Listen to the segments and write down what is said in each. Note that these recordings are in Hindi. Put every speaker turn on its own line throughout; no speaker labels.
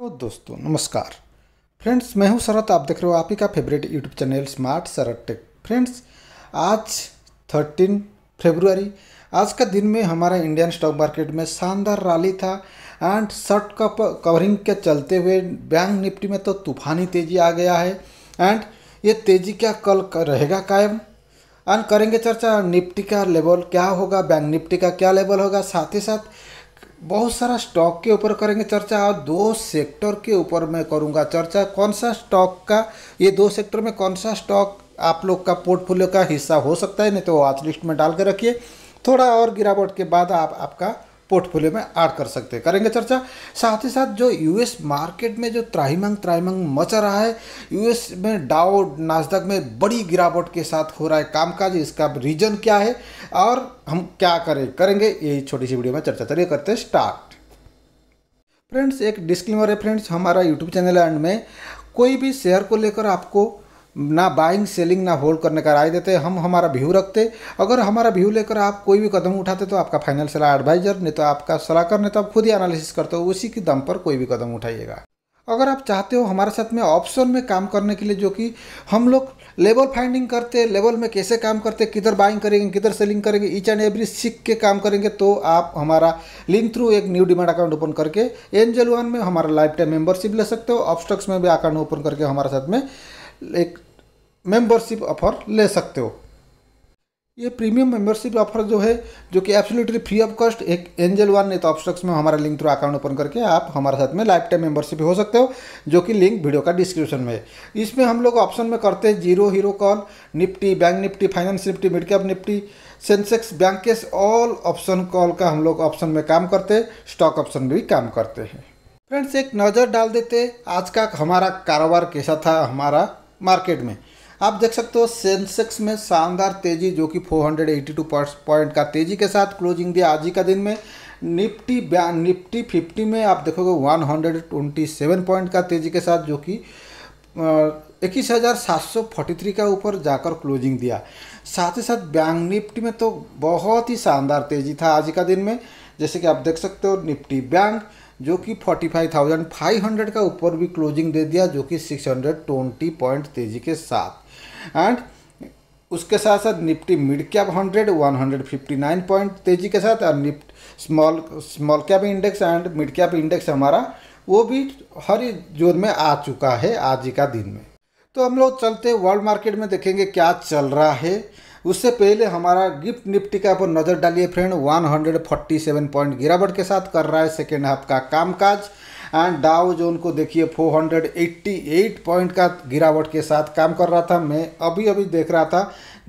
तो दोस्तों नमस्कार फ्रेंड्स मैं हूं शरत आप देख रहे हो आप ही का favourite YouTube channel smart Sharat tech friends आज 13 फरवरी आज का दिन में हमारा इंडियन स्टॉक मार्केट में शानदार रैली था एंड शर्ट कप कवरिंग के चलते हुए बैंक निफ्टी में तो तूफानी तेजी आ गया है एंड ये तेजी क्या कल रहेगा कायम एंड करेंगे चर्चा निफ्टी का लेवल क्या होगा बैंक निफ्टी का क्या लेवल होगा साथ ही साथ बहुत सारा स्टॉक के ऊपर करेंगे चर्चा और दो सेक्टर के ऊपर मैं करूंगा चर्चा कौन सा स्टॉक का ये दो सेक्टर में कौन सा स्टॉक आप लोग का पोर्टफोलियो का हिस्सा हो सकता है नहीं तो वॉच लिस्ट में डाल के रखिए थोड़ा और गिरावट के बाद आप आपका पोर्टफोलियो में ऐड कर सकते हैं करेंगे चर्चा साथ ही साथ जो यूएस मार्केट में जो त्राहीमंग त्राहीमंग मचा रहा है यूएस में डाओ नाजदक में बड़ी गिरावट के साथ हो रहा है कामकाज इसका रीजन क्या है और हम क्या करें करेंगे यही छोटी सी वीडियो में चर्चा चलिए करते हैं स्टार्ट फ्रेंड्स एक डिस्क्लेमर है फ्रेंड्स हमारा यूट्यूब चैनल एंड में कोई भी शेयर को लेकर आपको ना बाइंग सेलिंग ना होल्ड करने का राय देते हम हमारा व्यू रखते अगर हमारा व्यू लेकर आप कोई भी कदम उठाते तो आपका फाइनल सलाह एडवाइजर नहीं तो आपका सलाहकार नहीं तो आप खुद ही एनालिसिस करते हो उसी के दम पर कोई भी कदम उठाइएगा अगर आप चाहते हो हमारे साथ में ऑप्शन में काम करने के लिए जो कि हम लोग लेवल फाइंडिंग करते लेवल में कैसे काम करते किधर बाइंग करेंगे किधर सेलिंग करेंगे ईच एंड एवरी सीख के काम करेंगे तो आप हमारा लिंक थ्रू एक न्यू डिमांड अकाउंट ओपन करके एंजल वन में हमारा लाइफ टाइम मेम्बरशिप ले सकते हो ऑप्शक्स में भी अकाउंट ओपन करके हमारे साथ में एक मेंबरशिप ऑफर ले सकते हो ये प्रीमियम मेंबरशिप ऑफर जो है जो कि एब्सोल्युटली फ्री ऑफ कॉस्ट एक एंजल वन नेता ऑप्शक्स में हमारा लिंक थ्रू अकाउंट ओपन करके आप हमारे साथ में लाइफ टाइम मेंबरशिप हो सकते हो जो कि लिंक वीडियो का डिस्क्रिप्शन में है इसमें हम लोग ऑप्शन में करते हैं zero hero call Nifty bank Nifty finance Nifty mid cap Nifty Sensex bank के ऑल ऑप्शन कॉल का हम लोग ऑप्शन में काम करते हैं स्टॉक ऑप्शन भी काम करते हैं फ्रेंड्स एक नज़र डाल देते आज का हमारा कारोबार कैसा था हमारा मार्केट में आप देख सकते हो सेंसेक्स में शानदार तेजी जो कि 482 पॉइंट का तेजी के साथ क्लोजिंग दिया आज ही का दिन में निफ्टी निफ्टी फिफ्टी में आप देखोगे 127 पॉइंट का तेजी के साथ जो कि इक्कीस हज़ार सात सौ फोर्टी थ्री का ऊपर जाकर क्लोजिंग दिया साथ ही साथ बैंक निफ्टी में तो बहुत ही शानदार तेज़ी था आज का दिन में जैसे कि आप देख सकते हो निफ्टी बैंक जो कि forty five thousand five hundred का ऊपर भी क्लोजिंग दे दिया जो कि सिक्स हंड्रेड ट्वेंटी पॉइंट तेज़ी के साथ एंड उसके साथ साथ Nifty mid cap hundred one hundred fifty nine point तेजी के साथ और Nifty small small cap index and mid cap index हमारा वो भी हर जोर में आ चुका है आज ही का दिन में तो हम लोग चलते वर्ल्ड मार्केट में देखेंगे क्या चल रहा है उससे पहले हमारा गिफ्ट निफ्टी का ऊपर नज़र डालिए फ्रेंड 147 पॉइंट गिरावट के साथ कर रहा है सेकेंड हाफ का कामकाज एंड डाउ जोन को देखिए 488 पॉइंट का गिरावट के साथ काम कर रहा था मैं अभी अभी देख रहा था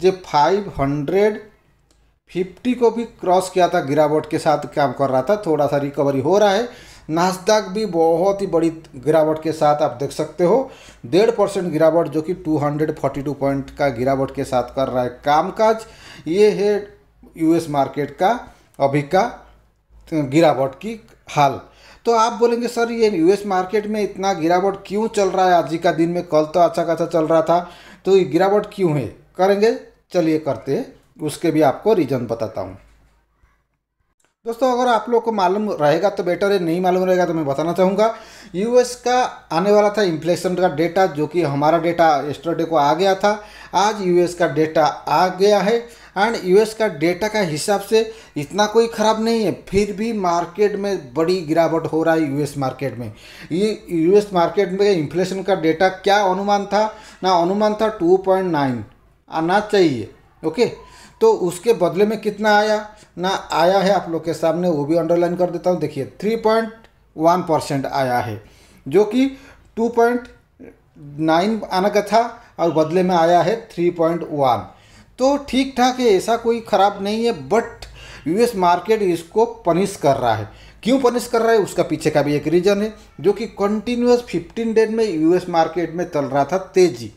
जो 550 को भी क्रॉस किया था गिरावट के साथ काम कर रहा था थोड़ा सा रिकवरी हो रहा है नास्दाक भी बहुत ही बड़ी गिरावट के साथ आप देख सकते हो डेढ़ परसेंट गिरावट जो कि 242 पॉइंट का गिरावट के साथ कर रहा है कामकाज ये है यूएस मार्केट का अभी का गिरावट की हाल तो आप बोलेंगे सर ये यूएस मार्केट में इतना गिरावट क्यों चल रहा है आज ही का दिन में कल तो अच्छा खासा चल रहा था तो ये गिरावट क्यों है करेंगे चलिए करते हैं उसके भी आपको रीज़न बताता हूँ दोस्तों अगर आप लोग को मालूम रहेगा तो बेटर है नहीं मालूम रहेगा तो मैं बताना चाहूँगा यूएस का आने वाला था इन्फ्लेशन का डेटा जो कि हमारा डेटा एस्टरडे को आ गया था आज यूएस का डेटा आ गया है एंड यूएस का डेटा का हिसाब से इतना कोई ख़राब नहीं है फिर भी मार्केट में बड़ी गिरावट हो रहा है यूएस मार्केट में ये यूएस मार्केट में इन्फ्लेशन का डेटा क्या अनुमान था ना अनुमान था टू आना चाहिए ओके तो उसके बदले में कितना आया ना आया है आप लोग के सामने वो भी अंडरलाइन कर देता हूँ देखिए थ्री पॉइंट वन परसेंट आया है जो कि टू पॉइंट नाइन आने का था और बदले में आया है थ्री पॉइंट वन तो ठीक ठाक है ऐसा कोई ख़राब नहीं है बट यूएस मार्केट इसको पनिश कर रहा है क्यों पनिश कर रहा है उसका पीछे का भी एक रीज़न है जो कि कंटिन्यूस 15 डेज में यूएस मार्केट में चल रहा था तेज़ी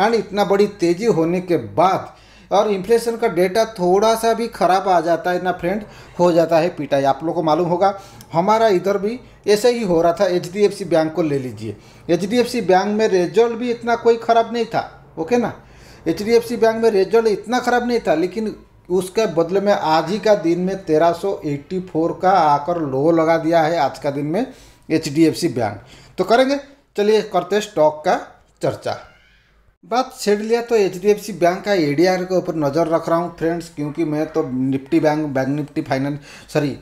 एंड इतना बड़ी तेज़ी होने के बाद और इन्फ्लेशन का डेटा थोड़ा सा भी ख़राब आ जाता है ना फ्रेंड हो जाता है पिटाई आप लोग को मालूम होगा हमारा इधर भी ऐसे ही हो रहा था एच बैंक को ले लीजिए एच बैंक में रिजल्ट भी इतना कोई ख़राब नहीं था ओके ना एच बैंक में रिजल्ट इतना ख़राब नहीं था लेकिन उसके बदले में आज ही का दिन में तेरह का आकर लो लगा दिया है आज का दिन में एच बैंक तो करेंगे चलिए करते स्टॉक का चर्चा बात छेड़ लिया तो एच बैंक का ए के ऊपर नज़र रख रहा हूँ फ्रेंड्स क्योंकि मैं तो Nifty bank bank Nifty finance sorry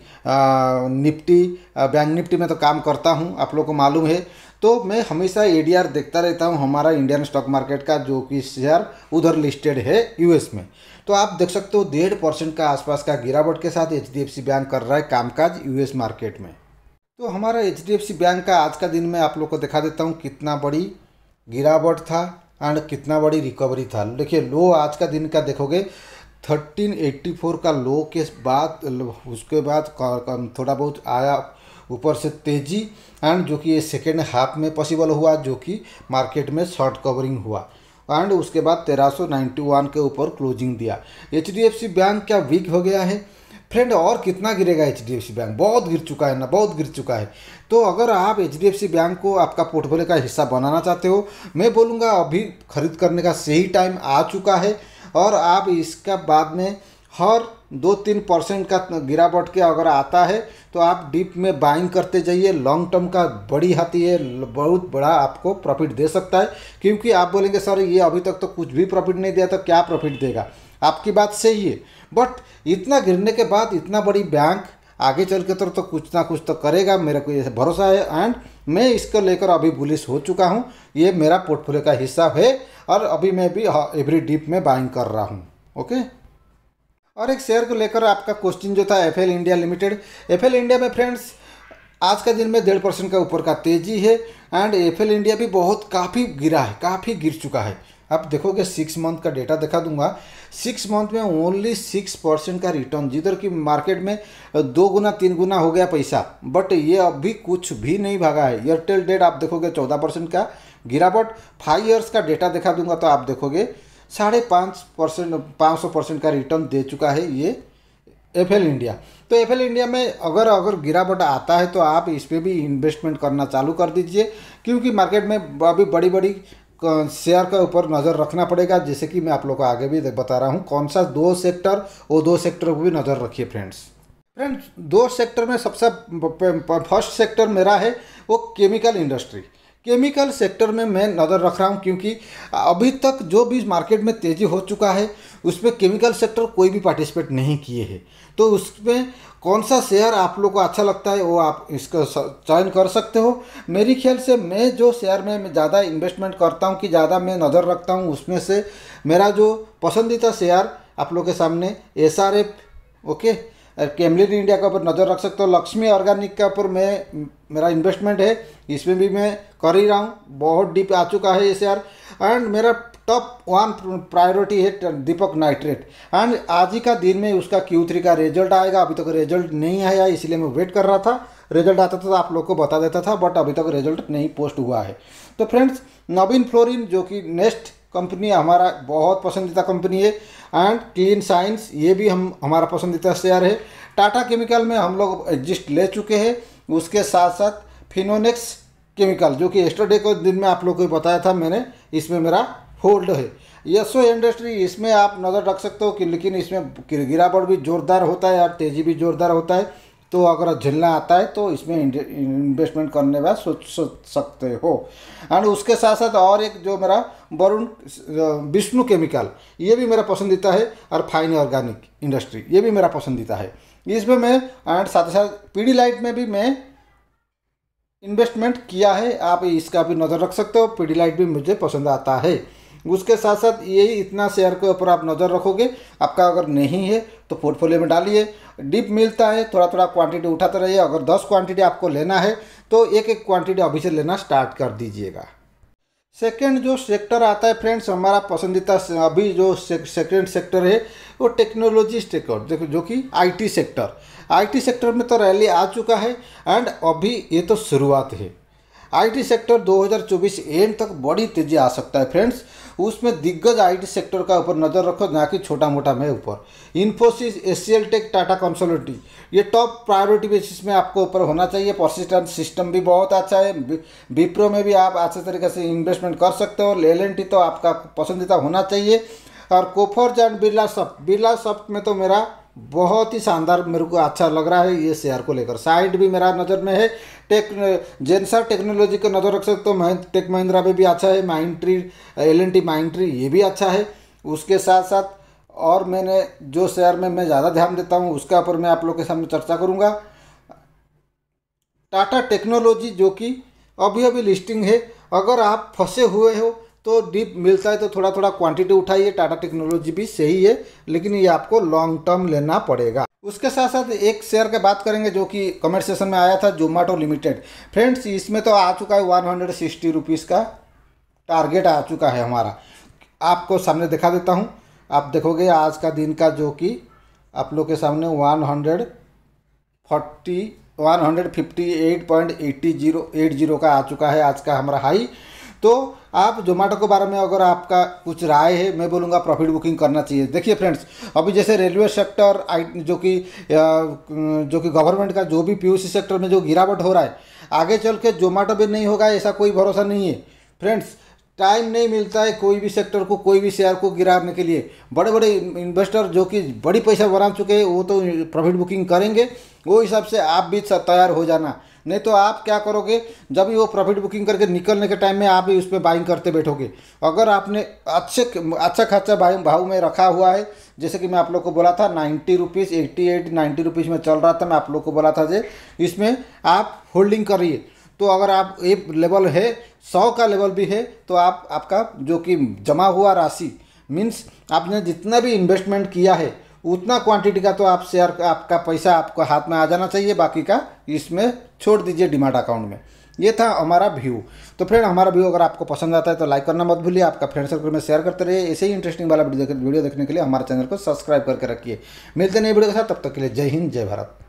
Nifty bank Nifty में तो काम करता हूँ आप लोग को मालूम है तो मैं हमेशा ए देखता रहता हूँ हमारा इंडियन स्टॉक मार्केट का जो कि शेयर उधर लिस्टेड है यूएस में तो आप देख सकते हो डेढ़ परसेंट का आसपास का गिरावट के साथ एच बैंक कर रहा है कामकाज यूएस मार्केट में तो हमारा एच बैंक का आज का दिन मैं आप लोग को दिखा देता हूँ कितना बड़ी गिरावट था एंड कितना बड़ी रिकवरी था देखिए लो आज का दिन का देखोगे 1384 का लो के बाद उसके बाद थोड़ा बहुत आया ऊपर से तेज़ी एंड जो कि ये सेकेंड हाफ में पॉसिबल हुआ जो कि मार्केट में शॉर्ट कवरिंग हुआ एंड उसके बाद 1391 के ऊपर क्लोजिंग दिया एच बैंक क्या वीक हो गया है फ्रेंड और कितना गिरेगा एच बैंक बहुत गिर चुका है ना बहुत गिर चुका है तो अगर आप एच बैंक को आपका पोर्टफोलियो का हिस्सा बनाना चाहते हो मैं बोलूँगा अभी खरीद करने का सही टाइम आ चुका है और आप इसका बाद में हर दो तीन परसेंट का गिरावट के अगर आता है तो आप डीप में बाइंग करते जाइए लॉन्ग टर्म का बड़ी हाथी है बहुत बड़ा आपको प्रॉफिट दे सकता है क्योंकि आप बोलेंगे सर ये अभी तक तो कुछ भी प्रॉफिट नहीं दिया तो क्या प्रॉफिट देगा आपकी बात सही है बट इतना गिरने के बाद इतना बड़ी बैंक आगे चल के तो, तो, कुछ ना कुछ तो करेगा मेरा कोई भरोसा है एंड मैं इसको लेकर अभी बुलिस हो चुका हूँ ये मेरा पोर्टफोलियो का हिस्सा है और अभी मैं भी एवरी हाँ, डिप में बाइंग कर रहा हूँ ओके और एक शेयर को लेकर आपका क्वेश्चन जो था Affle India limited Affle India में फ्रेंड्स आज का दिन में डेढ़ परसेंट का ऊपर का तेजी है एंड एफ इंडिया भी बहुत काफ़ी गिरा है काफ़ी गिर चुका है आप देखोगे सिक्स मंथ का डेटा दिखा दूंगा सिक्स मंथ में ओनली सिक्स परसेंट का रिटर्न जिधर की मार्केट में दो गुना तीन गुना हो गया पैसा बट ये अभी कुछ भी नहीं भागा है एयरटेल डेट आप देखोगे चौदह परसेंट का गिरावट फाइव ईयर्स का डेटा दिखा दूंगा तो आप देखोगे साढ़े पाँच परसेंट पाँच सौ परसेंट का रिटर्न दे चुका है ये एफ इंडिया तो एफ इंडिया में अगर अगर गिरावट आता है तो आप इस पर भी इन्वेस्टमेंट करना चालू कर दीजिए क्योंकि मार्केट में अभी बड़ी बड़ी शेयर के ऊपर नज़र रखना पड़ेगा जैसे कि मैं आप लोग को आगे भी बता रहा हूँ कौन सा दो सेक्टर वो दो सेक्टर को भी नज़र रखिए फ्रेंड्स फ्रेंड्स दो सेक्टर में सबसे फर्स्ट सेक्टर मेरा है वो केमिकल इंडस्ट्री केमिकल सेक्टर में मैं नज़र रख रहा हूँ क्योंकि अभी तक जो भी मार्केट में तेज़ी हो चुका है उसमें केमिकल सेक्टर कोई भी पार्टिसिपेट नहीं किए हैं तो उसमें कौन सा शेयर आप लोग को अच्छा लगता है वो आप इसका चयन कर सकते हो मेरी ख्याल से मैं जो शेयर में मैं ज़्यादा इन्वेस्टमेंट करता हूँ कि ज़्यादा मैं नज़र रखता हूँ उसमें से मेरा जो पसंदीदा शेयर आप लोग के सामने एस ओके केमलिन इंडिया के ऊपर नज़र रख सकते हो लक्ष्मी ऑर्गेनिक के ऊपर मैं मेरा इन्वेस्टमेंट है इसमें भी मैं कर ही रहा हूँ बहुत डीप आ चुका है ये शेयर एंड मेरा टॉप वन प्रायोरिटी है दीपक नाइट्रेट एंड आज ही का दिन में उसका क्यू थ्री का रिजल्ट आएगा अभी तक तो रिजल्ट नहीं आया इसलिए मैं वेट कर रहा था रिजल्ट आता था तो आप लोग को बता देता था बट अभी तक तो रिजल्ट नहीं पोस्ट हुआ है तो फ्रेंड्स नवीन फ्लोरिन जो कि नेक्स्ट कंपनी हमारा बहुत पसंदीदा कंपनी है एंड क्लीन साइंस ये भी हम हमारा पसंदीदा शेयर है टाटा केमिकल में हम लोग एग्जिस्ट ले चुके हैं उसके साथ साथ फिनोनेक्स केमिकल जो कि एस्टरडे को दिन में आप लोग को बताया था मैंने इसमें मेरा होल्ड है यशो इंडस्ट्री इसमें आप नज़र रख सकते हो कि लेकिन इसमें गिरावट भी जोरदार होता है और तेज़ी भी जोरदार होता है तो अगर झेलना आता है तो इसमें इन्वेस्टमेंट करने का सोच सकते हो एंड उसके साथ साथ और एक जो मेरा वरुण विष्णु केमिकल ये भी मेरा पसंदीदा है और फाइन ऑर्गेनिक इंडस्ट्री ये भी मेरा पसंदीदा है इसमें मैं एंड साथ ही साथ पीडी लाइट में भी मैं इन्वेस्टमेंट किया है आप इसका भी नज़र रख सकते हो पीडी लाइट भी मुझे पसंद आता है उसके साथ साथ यही इतना शेयर के ऊपर आप नज़र रखोगे आपका अगर नहीं है तो पोर्टफोलियो में डालिए डिप मिलता है थोड़ा थोड़ा क्वांटिटी उठाते रहिए अगर दस क्वांटिटी आपको लेना है तो एक एक क्वांटिटी अभी से लेना स्टार्ट कर दीजिएगा सेकेंड जो सेक्टर आता है फ्रेंड्स हमारा पसंदीदा अभी जो सेकेंड सेक्टर है वो टेक्नोलॉजी सेक्टर देखो जो कि आईटी सेक्टर आईटी सेक्टर में तो रैली आ चुका है एंड अभी ये तो शुरुआत है आईटी सेक्टर 2024 एंड तक बड़ी तेज़ी आ सकता है फ्रेंड्स उसमें दिग्गज आईटी सेक्टर का ऊपर नज़र रखो ना कि छोटा मोटा में ऊपर Infosys S tech Tata consultancy ये टॉप प्रायोरिटी बेसिस में आपको ऊपर होना चाहिए परसिस्टेंट सिस्टम भी बहुत अच्छा है विप्रो में भी आप अच्छे तरीके से इन्वेस्टमेंट कर सकते हो एल तो आपका पसंदीदा होना चाहिए और Coforge and Birlasoft Birlasoft में तो मेरा बहुत ही शानदार मेरे को अच्छा लग रहा है ये शेयर को लेकर साइड भी मेरा नज़र में है टेक जेनसर टेक्नोलॉजी को नज़र रख सकते हो महें, टेक महिंद्रा में भी अच्छा है Mindtree L N T Mindtree ये भी अच्छा है उसके साथ साथ और मैंने जो शेयर में मैं ज़्यादा ध्यान देता हूँ उसके ऊपर मैं आप लोग के सामने चर्चा करूँगा टाटा टेक्नोलॉजी जो कि अभी अभी लिस्टिंग है अगर आप फंसे हुए हो तो डीप मिलता है तो थोड़ा थोड़ा क्वांटिटी उठाइए टाटा टेक्नोलॉजी भी सही है लेकिन ये आपको लॉन्ग टर्म लेना पड़ेगा उसके साथ साथ एक शेयर के बात करेंगे जो कि कमेंट सेशन में आया था जोमेटो लिमिटेड फ्रेंड्स इसमें तो आ चुका है वन हंड्रेड सिक्सटी रुपीज़ का टारगेट आ चुका है हमारा आपको सामने दिखा देता हूँ आप देखोगे आज का दिन का जो कि आप लोग के सामने one hundred forty one hundred fifty eight point eighty zero eight zero का आ चुका है आज का हमारा हाई तो आप जोमेटो के बारे में अगर आपका कुछ राय है मैं बोलूँगा प्रॉफिट बुकिंग करना चाहिए देखिए फ्रेंड्स अभी जैसे रेलवे सेक्टर आई जो कि जो कि गवर्नमेंट का जो भी पीयूसी सेक्टर में जो गिरावट हो रहा है आगे चल के जोमेटो भी नहीं होगा ऐसा कोई भरोसा नहीं है फ्रेंड्स टाइम नहीं मिलता है कोई भी सेक्टर को कोई भी शेयर को गिराने के लिए बड़े बड़े इन्वेस्टर जो कि बड़ी पैसा बना चुके हैं वो तो प्रॉफिट बुकिंग करेंगे वो हिसाब से आप भी तैयार हो जाना नहीं तो आप क्या करोगे जब भी वो प्रॉफिट बुकिंग करके निकलने के टाइम में आप भी उस पर बाइंग करते बैठोगे अगर आपने अच्छे अच्छा खासा भाव में रखा हुआ है जैसे कि मैं आप लोग को बोला था ninety rupees eighty eight ninety rupees में चल रहा था मैं आप लोग को बोला था जे इसमें आप होल्डिंग करिए तो अगर आप ये लेवल है सौ का लेवल भी है तो आप आपका जो कि जमा हुआ राशि मीन्स आपने जितना भी इन्वेस्टमेंट किया है उतना क्वांटिटी का तो आप शेयर आपका पैसा आपको हाथ में आ जाना चाहिए बाकी का इसमें छोड़ दीजिए डिमांड अकाउंट में ये था हमारा व्यू तो फ्रेंड हमारा व्यू अगर आपको पसंद आता है तो लाइक करना मत भूलिए आपका फ्रेंड सर्कल में शेयर करते रहिए ऐसे ही इंटरेस्टिंग वाला वीडियो देखने के लिए हमारे चैनल को सब्सक्राइब करके रखिए मिलते नए वीडियो के साथ तब तक के लिए जय हिंद जय भारत